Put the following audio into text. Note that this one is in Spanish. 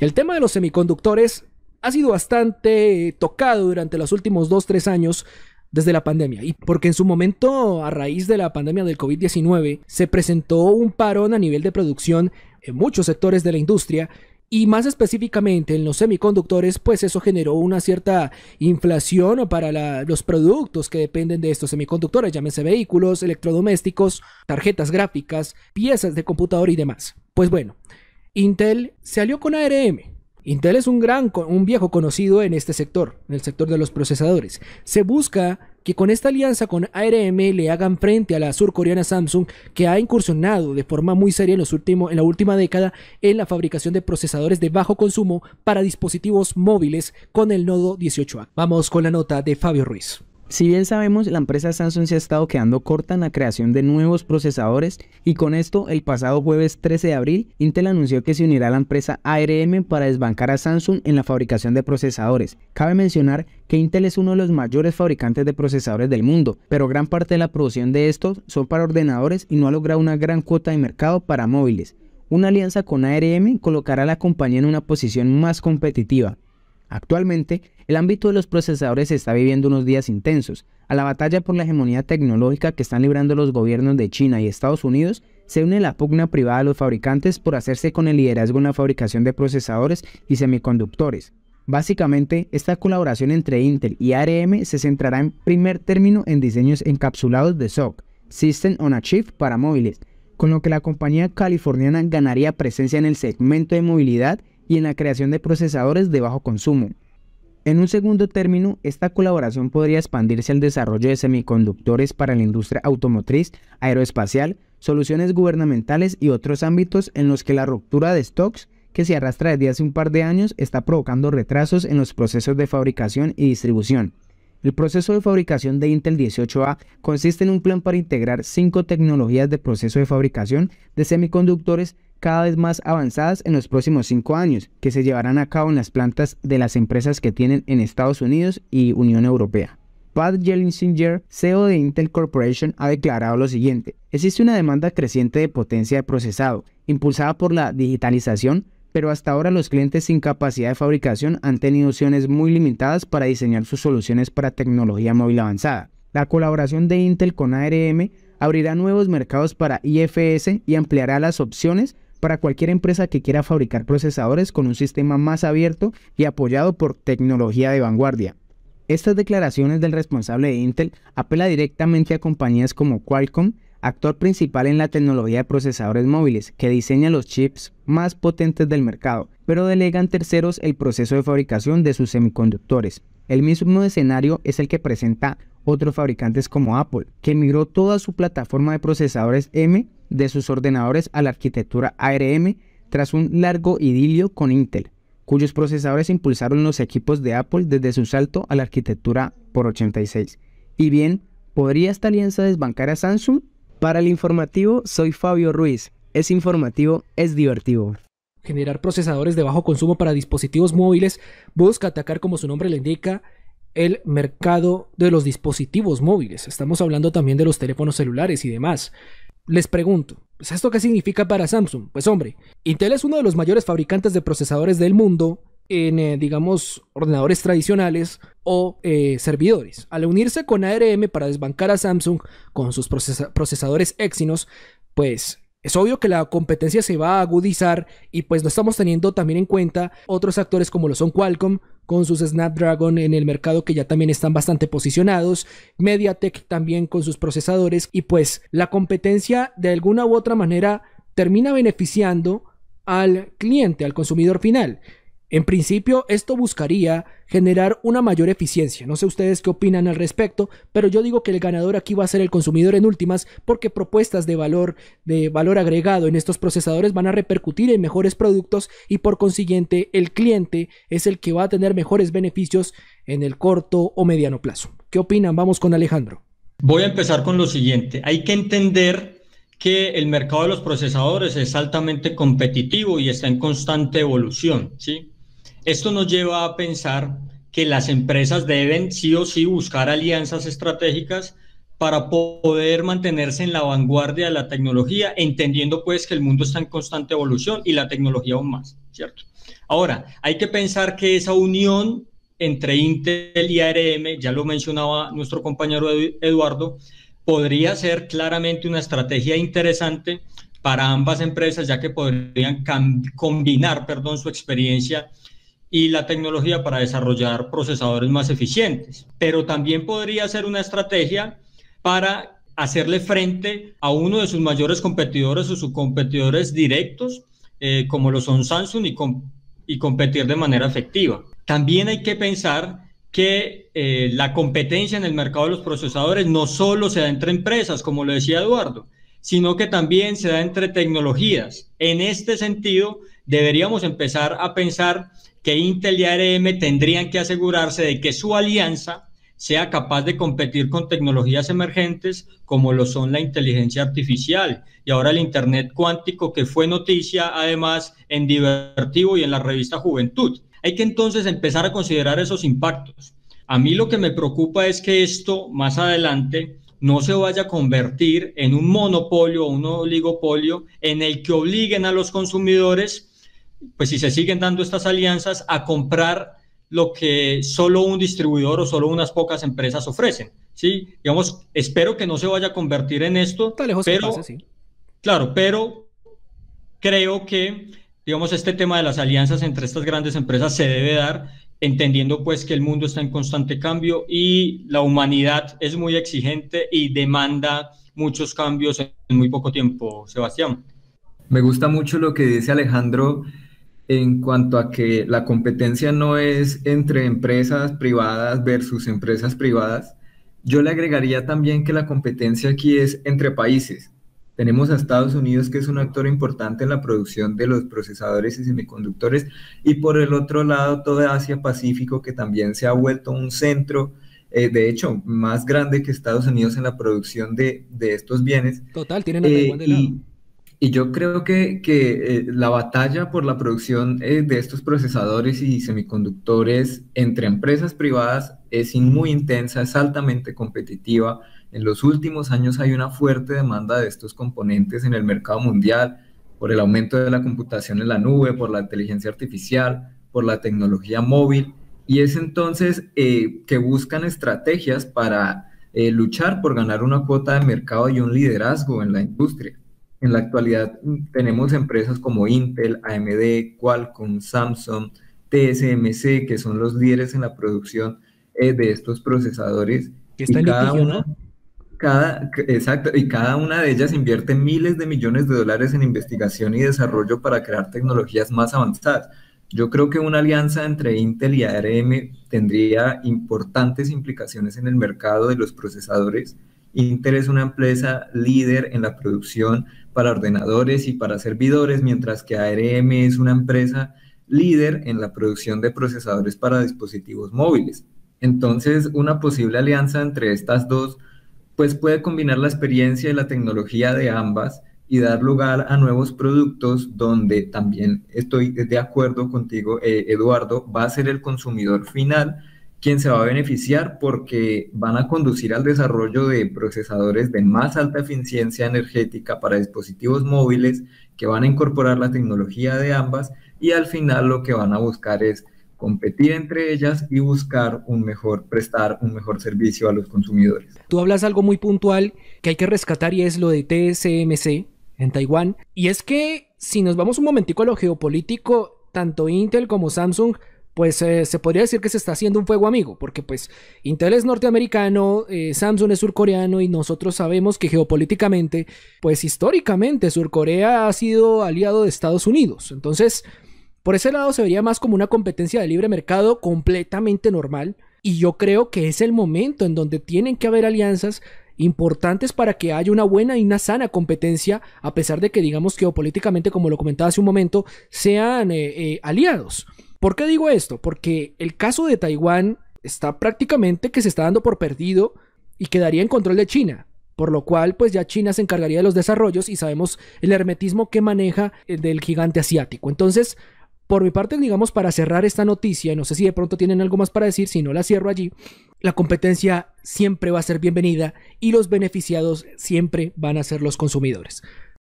El tema de los semiconductores ha sido bastante tocado durante los últimos 2-3 años desde la pandemia. Y porque en su momento, a raíz de la pandemia del COVID-19, se presentó un parón a nivel de producción en muchos sectores de la industria. Y más específicamente en los semiconductores, pues eso generó una cierta inflación para los productos que dependen de estos semiconductores, llámese vehículos, electrodomésticos, tarjetas gráficas, piezas de computador y demás. Pues bueno, Intel se alió con ARM. Intel es un gran, un viejo conocido en este sector, en el sector de los procesadores. Se busca que con esta alianza con ARM le hagan frente a la surcoreana Samsung, que ha incursionado de forma muy seria en, los en la última década en la fabricación de procesadores de bajo consumo para dispositivos móviles con el nodo 18A. Vamos con la nota de Fabio Ruiz. Si bien sabemos, la empresa Samsung se ha estado quedando corta en la creación de nuevos procesadores y con esto, el pasado jueves 13 de abril, Intel anunció que se unirá a la empresa ARM para desbancar a Samsung en la fabricación de procesadores. Cabe mencionar que Intel es uno de los mayores fabricantes de procesadores del mundo, pero gran parte de la producción de estos son para ordenadores y no ha logrado una gran cuota de mercado para móviles. Una alianza con ARM colocará a la compañía en una posición más competitiva, Actualmente, el ámbito de los procesadores está viviendo unos días intensos. A la batalla por la hegemonía tecnológica que están librando los gobiernos de China y Estados Unidos, se une la pugna privada de los fabricantes por hacerse con el liderazgo en la fabricación de procesadores y semiconductores. Básicamente, esta colaboración entre Intel y ARM se centrará en primer término en diseños encapsulados de SOC, System on a Chip para móviles, con lo que la compañía californiana ganaría presencia en el segmento de movilidad y en la creación de procesadores de bajo consumo. En un segundo término, esta colaboración podría expandirse al desarrollo de semiconductores para la industria automotriz, aeroespacial, soluciones gubernamentales y otros ámbitos en los que la ruptura de stocks que se arrastra desde hace un par de años está provocando retrasos en los procesos de fabricación y distribución. El proceso de fabricación de Intel 18A consiste en un plan para integrar cinco tecnologías de proceso de fabricación de semiconductores cada vez más avanzadas en los próximos cinco años, que se llevarán a cabo en las plantas de las empresas que tienen en Estados Unidos y Unión Europea. Pat Gelsinger, CEO de Intel Corporation, ha declarado lo siguiente, existe una demanda creciente de potencia de procesado, impulsada por la digitalización, pero hasta ahora los clientes sin capacidad de fabricación han tenido opciones muy limitadas para diseñar sus soluciones para tecnología móvil avanzada. La colaboración de Intel con ARM abrirá nuevos mercados para IFS y ampliará las opciones para cualquier empresa que quiera fabricar procesadores con un sistema más abierto y apoyado por tecnología de vanguardia. Estas declaraciones del responsable de Intel apela directamente a compañías como Qualcomm, actor principal en la tecnología de procesadores móviles, que diseña los chips más potentes del mercado, pero delegan terceros el proceso de fabricación de sus semiconductores. El mismo escenario es el que presenta otros fabricantes como Apple, que migró toda su plataforma de procesadores M de sus ordenadores a la arquitectura ARM tras un largo idilio con Intel, cuyos procesadores impulsaron los equipos de Apple desde su salto a la arquitectura por 86. Y bien, ¿podría esta alianza desbancar a Samsung? Para el informativo, soy Fabio Ruiz. Es informativo, es divertido generar procesadores de bajo consumo para dispositivos móviles, busca atacar, como su nombre le indica, el mercado de los dispositivos móviles. Estamos hablando también de los teléfonos celulares y demás les pregunto, pues, ¿esto qué significa para Samsung? Pues hombre, Intel es uno de los mayores fabricantes de procesadores del mundo en, eh, digamos, ordenadores tradicionales o eh, servidores. Al unirse con ARM para desbancar a Samsung con sus procesadores Exynos, pues es obvio que la competencia se va a agudizar y pues no estamos teniendo también en cuenta otros actores como lo son Qualcomm, con sus Snapdragon en el mercado que ya también están bastante posicionados, MediaTek también con sus procesadores y pues la competencia de alguna u otra manera termina beneficiando al cliente, al consumidor final. En principio, esto buscaría generar una mayor eficiencia. No sé ustedes qué opinan al respecto, pero yo digo que el ganador aquí va a ser el consumidor en últimas, porque propuestas de valor, de valor agregado en estos procesadores van a repercutir en mejores productos y por consiguiente el cliente es el que va a tener mejores beneficios en el corto o mediano plazo. ¿Qué opinan? Vamos con Alejandro. Voy a empezar con lo siguiente. Hay que entender que el mercado de los procesadores es altamente competitivo y está en constante evolución, ¿sí? Esto nos lleva a pensar que las empresas deben sí o sí buscar alianzas estratégicas para poder mantenerse en la vanguardia de la tecnología, entendiendo pues que el mundo está en constante evolución y la tecnología aún más, ¿cierto? Ahora, hay que pensar que esa unión entre Intel y ARM, ya lo mencionaba nuestro compañero Eduardo, podría ser claramente una estrategia interesante para ambas empresas, ya que podrían combinar perdón, su experiencia y la tecnología para desarrollar procesadores más eficientes. Pero también podría ser una estrategia para hacerle frente a uno de sus mayores competidores o sus competidores directos, eh, como lo son Samsung, y, y, competir de manera efectiva. También hay que pensar que eh, la competencia en el mercado de los procesadores no solo se da entre empresas, como lo decía Eduardo, sino que también se da entre tecnologías. En este sentido, deberíamos empezar a pensar que Intel y ARM tendrían que asegurarse de que su alianza sea capaz de competir con tecnologías emergentes como lo son la inteligencia artificial y ahora el Internet cuántico que fue noticia además en Divertivo y en la revista Juventud. Hay que entonces empezar a considerar esos impactos. A mí lo que me preocupa es que esto más adelante no se vaya a convertir en un monopolio o un oligopolio en el que obliguen a los consumidores pues si se siguen dando estas alianzas, a comprar lo que solo un distribuidor o solo unas pocas empresas ofrecen. ¿sí? Digamos, espero que no se vaya a convertir en esto, pero, claro, pero creo que, digamos, este tema de las alianzas entre estas grandes empresas se debe dar entendiendo pues que el mundo está en constante cambio y la humanidad es muy exigente y demanda muchos cambios en muy poco tiempo, Sebastián. Me gusta mucho lo que dice Alejandro en cuanto a que la competencia no es entre empresas privadas versus empresas privadas. Yo le agregaría también que la competencia aquí es entre países. Tenemos a Estados Unidos, que es un actor importante en la producción de los procesadores y semiconductores, y por el otro lado, toda Asia-Pacífico, que también se ha vuelto un centro, eh, de hecho, más grande que Estados Unidos en la producción de, estos bienes. Total, tienen a de eh, y yo creo que, eh, la batalla por la producción eh, de estos procesadores y semiconductores entre empresas privadas es muy intensa, es altamente competitiva. En los últimos años hay una fuerte demanda de estos componentes en el mercado mundial por el aumento de la computación en la nube, por la inteligencia artificial, por la tecnología móvil. Y es entonces eh, que buscan estrategias para luchar por ganar una cuota de mercado y un liderazgo en la industria. En la actualidad mm, tenemos empresas como Intel, AMD, Qualcomm, Samsung, TSMC, que son los líderes en la producción eh, de estos procesadores. Que cada una, cada, exacto, y cada una de ellas invierte miles de millones de dólares en investigación y desarrollo para crear tecnologías más avanzadas. Yo creo que una alianza entre Intel y ARM tendría importantes implicaciones en el mercado de los procesadores Intel es una empresa líder en la producción para ordenadores y para servidores, mientras que ARM es una empresa líder en la producción de procesadores para dispositivos móviles. Entonces, una posible alianza entre estas dos, pues puede combinar la experiencia y la tecnología de ambas y dar lugar a nuevos productos donde también estoy de acuerdo contigo, eh, Eduardo, va a ser el consumidor final quien se va a beneficiar porque van a conducir al desarrollo de procesadores de más alta eficiencia energética para dispositivos móviles que van a incorporar la tecnología de ambas y al final lo que van a buscar es competir entre ellas y buscar un mejor, prestar un mejor servicio a los consumidores. Tú hablas algo muy puntual que hay que rescatar y es lo de TSMC en Taiwán. Y es que si nos vamos un momentico a lo geopolítico, tanto Intel como Samsung pues eh, se podría decir que se está haciendo un fuego amigo, porque pues Intel es norteamericano, eh, Samsung es surcoreano y nosotros sabemos que geopolíticamente, pues históricamente Surcorea ha sido aliado de Estados Unidos. Entonces, por ese lado se vería más como una competencia de libre mercado completamente normal. Y yo creo que es el momento en donde tienen que haber alianzas importantes para que haya una buena y una sana competencia, a pesar de que digamos geopolíticamente, como lo comentaba hace un momento, sean eh, eh, aliados. ¿Por qué digo esto? Porque el caso de Taiwán está prácticamente que se está dando por perdido y quedaría en control de China. Por lo cual, pues ya China se encargaría de los desarrollos y sabemos el hermetismo que maneja el eh, del gigante asiático. Entonces, por mi parte, digamos, para cerrar esta noticia, no sé si de pronto tienen algo más para decir, si no la cierro allí, la competencia siempre va a ser bienvenida y los beneficiados siempre van a ser los consumidores.